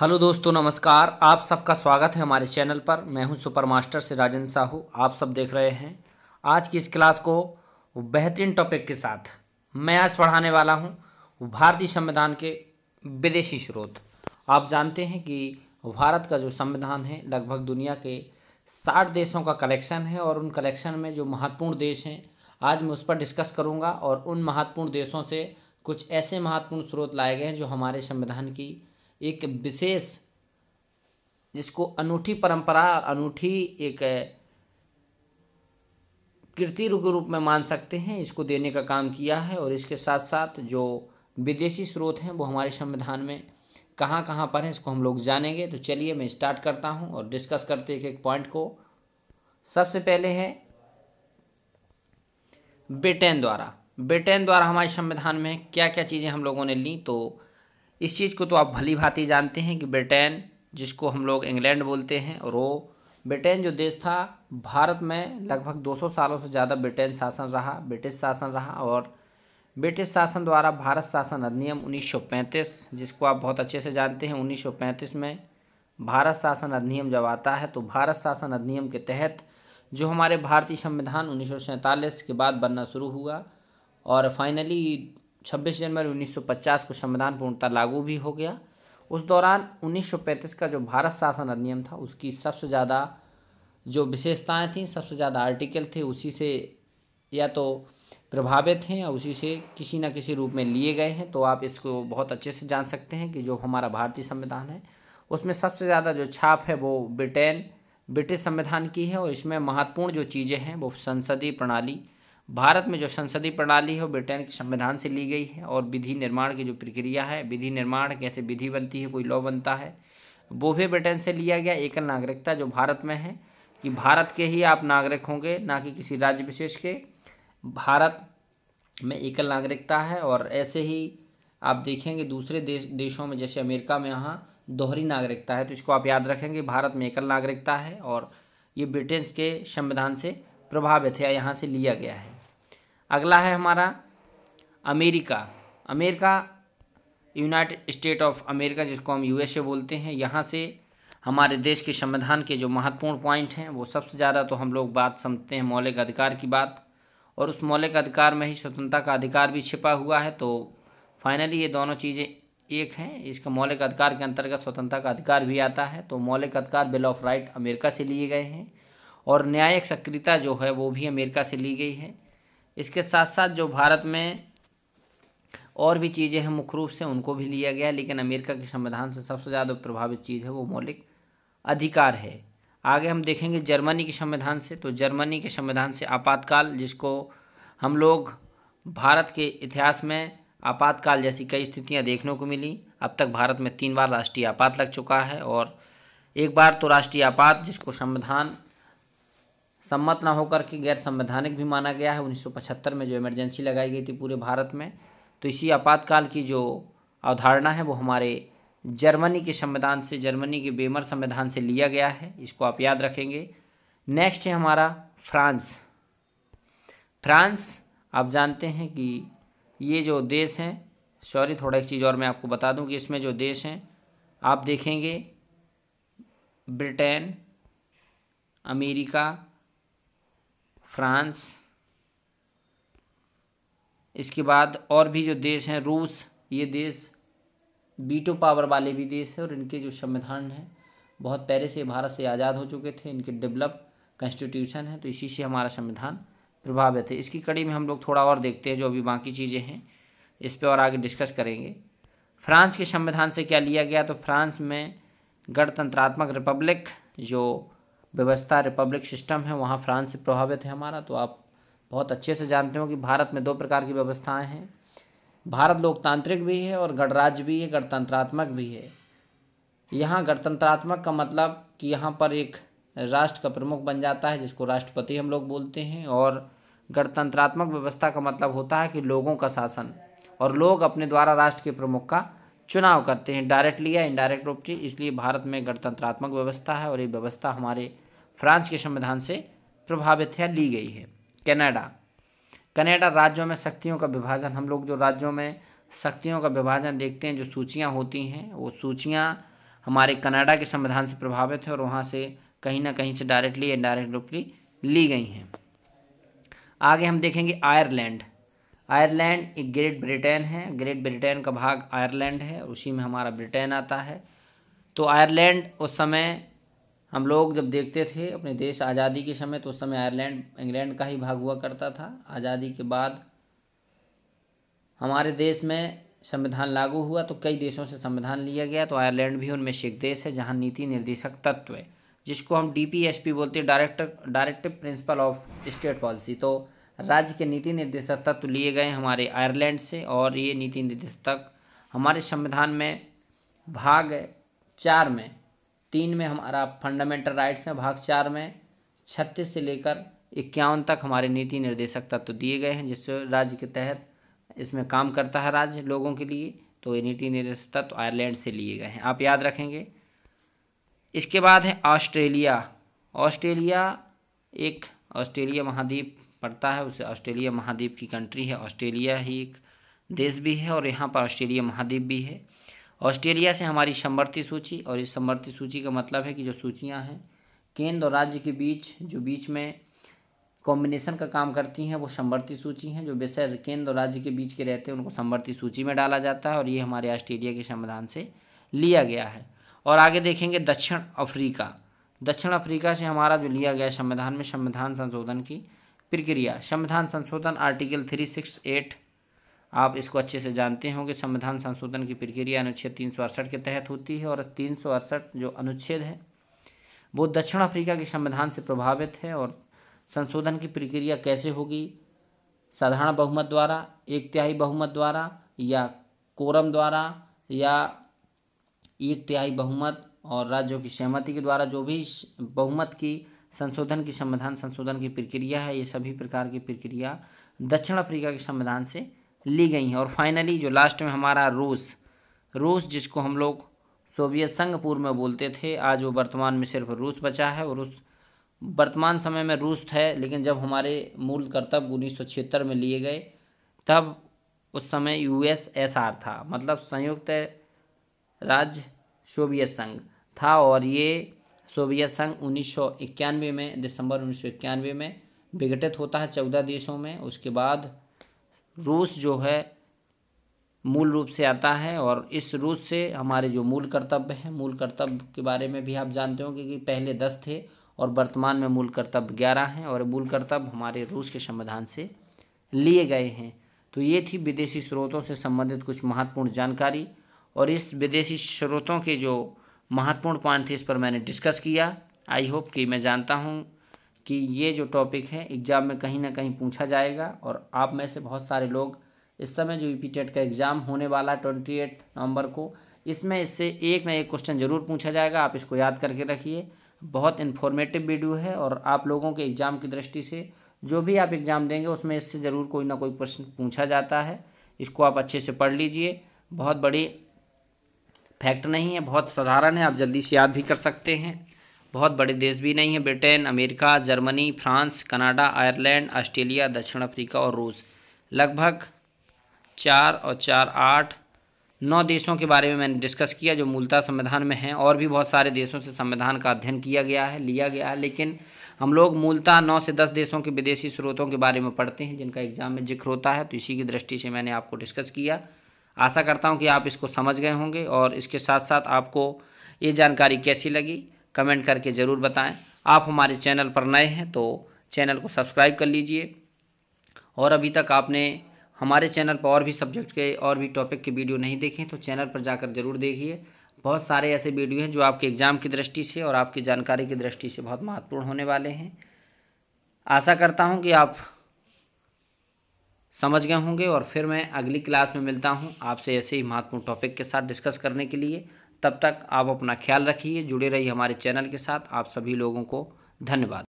hello दोस्तों नमस्कार आप सबका स्वागत है हमारे चैनल पर मैं हूं सुपर मास्टर से राजन साहू आप सब देख रहे हैं आज की इस क्लास को बेहतरीन टॉपिक के साथ मैं आज पढ़ाने वाला हूं भारतीय संविधान के विदेशी स्रोत आप जानते हैं कि भारत का जो संविधान है लगभग दुनिया के साठ देशों का कलेक्शन है और उन कलेक्शन में जो महत्वपूर्ण देश हैं आज मैं उस पर डिस्कस करूँगा और उन महत्वपूर्ण देशों से कुछ ऐसे महत्वपूर्ण स्रोत लाए गए हैं जो हमारे संविधान की एक विशेष जिसको अनूठी परंपरा अनूठी एक कृति के रूप में मान सकते हैं इसको देने का काम किया है और इसके साथ साथ जो विदेशी स्रोत हैं वो हमारे संविधान में कहाँ कहाँ पर हैं इसको हम लोग जानेंगे तो चलिए मैं स्टार्ट करता हूँ और डिस्कस करते एक एक पॉइंट को सबसे पहले है ब्रिटेन द्वारा ब्रिटेन द्वारा हमारे संविधान में क्या क्या चीज़ें हम लोगों ने ली तो इस चीज़ को तो आप भली भांति जानते हैं कि ब्रिटेन जिसको हम लोग इंग्लैंड बोलते हैं और वो ब्रिटेन जो देश था भारत में लगभग 200 सालों से ज़्यादा ब्रिटेन शासन रहा ब्रिटिश शासन रहा और ब्रिटिश शासन द्वारा भारत शासन अधिनियम 1935 जिसको आप बहुत अच्छे से जानते हैं 1935 में भारत शासन अधिनियम जब आता है तो भारत शासन अधिनियम के तहत जो हमारे भारतीय संविधान उन्नीस के बाद बनना शुरू हुआ और फाइनली छब्बीस जनवरी 1950 को संविधान पूर्णता लागू भी हो गया उस दौरान 1935 का जो भारत शासन अधिनियम था उसकी सबसे ज़्यादा जो विशेषताएं थीं सबसे ज़्यादा आर्टिकल थे उसी से या तो प्रभावित हैं या उसी से किसी ना किसी रूप में लिए गए हैं तो आप इसको बहुत अच्छे से जान सकते हैं कि जो हमारा भारतीय संविधान है उसमें सबसे ज़्यादा जो छाप है वो ब्रिटेन ब्रिटिश संविधान की है और इसमें महत्वपूर्ण जो चीज़ें हैं वो संसदीय प्रणाली भारत में जो संसदीय प्रणाली है वो ब्रिटेन के संविधान से ली गई है और विधि निर्माण की जो प्रक्रिया है विधि निर्माण कैसे विधि बनती है कोई लॉ बनता है वो भी ब्रिटेन से लिया गया एकल नागरिकता जो भारत में है कि भारत के ही आप नागरिक होंगे ना कि किसी राज्य विशेष के भारत में एकल नागरिकता है और ऐसे ही आप देखेंगे दूसरे देश देशों में जैसे अमेरिका में यहाँ दोहरी नागरिकता है तो इसको आप याद रखेंगे भारत में एकल नागरिकता है और ये ब्रिटेन के संविधान से प्रभावित है या यहाँ से लिया गया है अगला है हमारा America America United State of America जिसको हम यूएसए बोलते हैं यहाँ से हमारे देश के संविधान के जो महत्वपूर्ण पॉइंट हैं वो सबसे ज़्यादा तो हम लोग बात समझते हैं मौलिक अधिकार की बात और उस मौलिक अधिकार में ही स्वतंत्रता का अधिकार भी छिपा हुआ है तो फाइनली ये दोनों चीज़ें एक हैं इसका मौलिक अधिकार के अंतर्गत स्वतंत्रता का अधिकार भी आता है तो मौलिक अधिकार बिल ऑफ राइट अमेरिका से लिए गए हैं और न्यायिक सक्रियता जो है वो भी अमेरिका से ली गई है इसके साथ साथ जो भारत में और भी चीज़ें हैं मुख्य रूप से उनको भी लिया गया लेकिन अमेरिका के संविधान से सबसे ज़्यादा प्रभावित चीज़ है वो मौलिक अधिकार है आगे हम देखेंगे जर्मनी के संविधान से तो जर्मनी के संविधान से आपातकाल जिसको हम लोग भारत के इतिहास में आपातकाल जैसी कई स्थितियां देखने को मिली अब तक भारत में तीन बार राष्ट्रीय आपात लग चुका है और एक बार तो राष्ट्रीय आपात जिसको संविधान सम्मत ना होकर के गैर संवैधानिक भी माना गया है 1975 में जो इमरजेंसी लगाई गई थी पूरे भारत में तो इसी आपातकाल की जो अवधारणा है वो हमारे जर्मनी के संविधान से जर्मनी के बेमर संविधान से लिया गया है इसको आप याद रखेंगे नेक्स्ट है हमारा फ्रांस फ्रांस आप जानते हैं कि ये जो देश हैं सॉरी थोड़ा एक चीज़ और मैं आपको बता दूं कि इसमें जो देश हैं आप देखेंगे ब्रिटेन अमेरिका फ्रांस इसके बाद और भी जो देश हैं रूस ये देश बीटो पावर वाले भी देश हैं और इनके जो संविधान हैं बहुत पहले से भारत से आज़ाद हो चुके थे इनके डेवलप कॉन्स्टिट्यूशन है तो इसी से हमारा संविधान प्रभावित है इसकी कड़ी में हम लोग थोड़ा और देखते हैं जो अभी बाकी चीज़ें हैं इस पर और आगे डिस्कस करेंगे फ्रांस के संविधान से क्या लिया गया तो फ्रांस में गणतंत्रात्मक रिपब्लिक जो व्यवस्था रिपब्लिक सिस्टम है वहाँ फ्रांस से प्रभावित है हमारा तो आप बहुत अच्छे से जानते हो कि भारत में दो प्रकार की व्यवस्थाएँ हैं भारत लोकतांत्रिक भी है और गणराज्य भी है गणतंत्रात्मक भी है यहाँ गणतंत्रात्मक का मतलब कि यहाँ पर एक राष्ट्र का प्रमुख बन जाता है जिसको राष्ट्रपति हम लोग बोलते हैं और गणतंत्रात्मक व्यवस्था का मतलब होता है कि लोगों का शासन और लोग अपने द्वारा राष्ट्र के प्रमुख का चुनाव करते हैं डायरेक्टली या इनडायरेक्ट रूप से इसलिए भारत में गणतंत्रात्मक व्यवस्था है और ये व्यवस्था हमारे फ्रांस के संविधान से प्रभावित है ली गई है कनाडा कनाडा राज्यों में शक्तियों का विभाजन हम लोग जो राज्यों में शक्तियों का विभाजन देखते हैं जो सूचियाँ होती हैं वो सूचियाँ हमारे कनाडा के संविधान से प्रभावित है और वहाँ से कहीं ना कहीं से डायरेक्टली या डायरेक्ट रूप ली गई हैं आगे हम देखेंगे आयरलैंड आयरलैंड एक ग्रेट ब्रिटेन है ग्रेट ब्रिटेन का भाग आयरलैंड है उसी में हमारा ब्रिटेन आता है तो आयरलैंड उस समय हम लोग जब देखते थे अपने देश आज़ादी के समय तो उस समय आयरलैंड इंग्लैंड का ही भाग हुआ करता था आज़ादी के बाद हमारे देश में संविधान लागू हुआ तो कई देशों से संविधान लिया गया तो आयरलैंड भी उनमें से एक देश है जहाँ नीति निर्देशक तत्व है जिसको हम डी बोलते हैं director directive principle of state policy तो राज्य के नीति निर्देशक तत्व लिए गए हमारे आयरलैंड से और ये नीति निर्देशक हमारे संविधान में भाग चार में तीन में हमारा फंडामेंटल राइट्स हैं भाग चार में छत्तीस से लेकर इक्यावन तक हमारे नीति निर्देशक तत्व दिए गए हैं जिससे राज्य के तहत इसमें काम करता है राज्य लोगों के लिए तो ये नीति निर्देशक तत्व आयरलैंड से लिए गए हैं आप याद रखेंगे इसके बाद है ऑस्ट्रेलिया ऑस्ट्रेलिया एक ऑस्ट्रेलिया महाद्वीप पड़ता है उसे ऑस्ट्रेलिया महाद्वीप की कंट्री है ऑस्ट्रेलिया ही एक देश भी है और यहाँ पर ऑस्ट्रेलिया महाद्वीप भी है ऑस्ट्रेलिया से हमारी समवर्ती सूची और इस समवर्ती सूची का मतलब है कि जो सूचियाँ हैं केंद्र और राज्य के बीच जो बीच में कॉम्बिनेशन का काम करती हैं वो समवर्ती सूची हैं जो विषय केंद्र और राज्य के बीच के रहते हैं उनको समवर्ती सूची में डाला जाता है और ये हमारे ऑस्ट्रेलिया के संविधान से लिया गया है और आगे देखेंगे दक्षिण अफ्रीका दक्षिण अफ्रीका से हमारा जो लिया गया संविधान में संविधान संशोधन की प्रक्रिया संविधान संशोधन आर्टिकल थ्री सिक्स एट आप इसको अच्छे से जानते होंगे संविधान संशोधन की प्रक्रिया अनुच्छेद तीन सौ अड़सठ के तहत होती है और तीन सौ अड़सठ जो अनुच्छेद है वो दक्षिण अफ्रीका के संविधान से प्रभावित है और संशोधन की प्रक्रिया कैसे होगी साधारण बहुमत द्वारा एक तिहाई बहुमत द्वारा या कोरम द्वारा या एक तिहाई बहुमत और राज्यों की सहमति के द्वारा जो भी बहुमत की संशोधन की संविधान संशोधन की प्रक्रिया है ये सभी प्रकार की प्रक्रिया दक्षिण अफ्रीका के संविधान से ली गई हैं और फाइनली जो लास्ट में हमारा रूस रूस जिसको हम लोग सोवियत संघ पूर्व में बोलते थे आज वो वर्तमान में सिर्फ रूस बचा है और रूस वर्तमान समय में रूस है लेकिन जब हमारे मूल कर्तव्य उन्नीस में लिए गए तब उस समय यूएसएसआर था मतलब संयुक्त राज्य सोवियत संघ था और ये सोवियत संघ उन्नीस में दिसंबर उन्नीस में विघटित होता है चौदह देशों में उसके बाद रूस जो है मूल रूप से आता है और इस रूस से हमारे जो मूल कर्तव्य हैं मूल कर्तव्य के बारे में भी आप जानते होंगे कि पहले दस थे और वर्तमान में मूल कर्तव्य ग्यारह हैं और मूल कर्तव्य हमारे रूस के संविधान से लिए गए हैं तो ये थी विदेशी स्रोतों से संबंधित कुछ महत्वपूर्ण जानकारी और इस विदेशी स्रोतों के जो महत्वपूर्ण पॉइंट थे इस पर मैंने डिस्कस किया आई होप कि मैं जानता हूँ कि ये जो टॉपिक है एग्ज़ाम में कहीं ना कहीं पूछा जाएगा और आप में से बहुत सारे लोग इस समय जो यू e का एग्ज़ाम होने वाला है ट्वेंटी नवंबर को इसमें इससे एक ना एक क्वेश्चन ज़रूर पूछा जाएगा आप इसको याद करके रखिए बहुत इन्फॉर्मेटिव वीडियो है और आप लोगों के एग्ज़ाम की दृष्टि से जो भी आप एग्ज़ाम देंगे उसमें इससे ज़रूर कोई ना कोई प्रश्न पूछा जाता है इसको आप अच्छे से पढ़ लीजिए बहुत बड़ी फैक्ट नहीं है बहुत साधारण है आप जल्दी से याद भी कर सकते हैं बहुत बड़े देश भी नहीं हैं Britain America Germany France Canada Ireland Australia दक्षिण अफ्रीका और रूस लगभग चार और चार आठ नौ देशों के बारे में मैंने डिस्कस किया जो मूलतः संविधान में हैं और भी बहुत सारे देशों से संविधान का अध्ययन किया गया है लिया गया है लेकिन हम लोग मूलतः नौ से दस देशों के विदेशी स्रोतों के बारे में पढ़ते हैं जिनका एग्जाम में जिक्र होता है तो इसी की दृष्टि से मैंने आपको डिस्कस किया आशा करता हूँ कि आप इसको समझ गए होंगे और इसके साथ साथ आपको ये जानकारी कैसी लगी कमेंट करके ज़रूर बताएं आप हमारे चैनल पर नए हैं तो चैनल को सब्सक्राइब कर लीजिए और अभी तक आपने हमारे चैनल पर और भी सब्जेक्ट के और भी टॉपिक के वीडियो नहीं देखें तो चैनल पर जाकर ज़रूर देखिए बहुत सारे ऐसे वीडियो हैं जो आपके एग्ज़ाम की दृष्टि से और आपकी जानकारी की दृष्टि से बहुत महत्वपूर्ण होने वाले हैं आशा करता हूँ कि आप समझ गए होंगे और फिर मैं अगली क्लास में मिलता हूँ आपसे ऐसे ही महत्वपूर्ण टॉपिक के साथ डिस्कस करने के लिए तब तक आप अपना ख्याल रखिए जुड़े रहिए हमारे चैनल के साथ आप सभी लोगों को धन्यवाद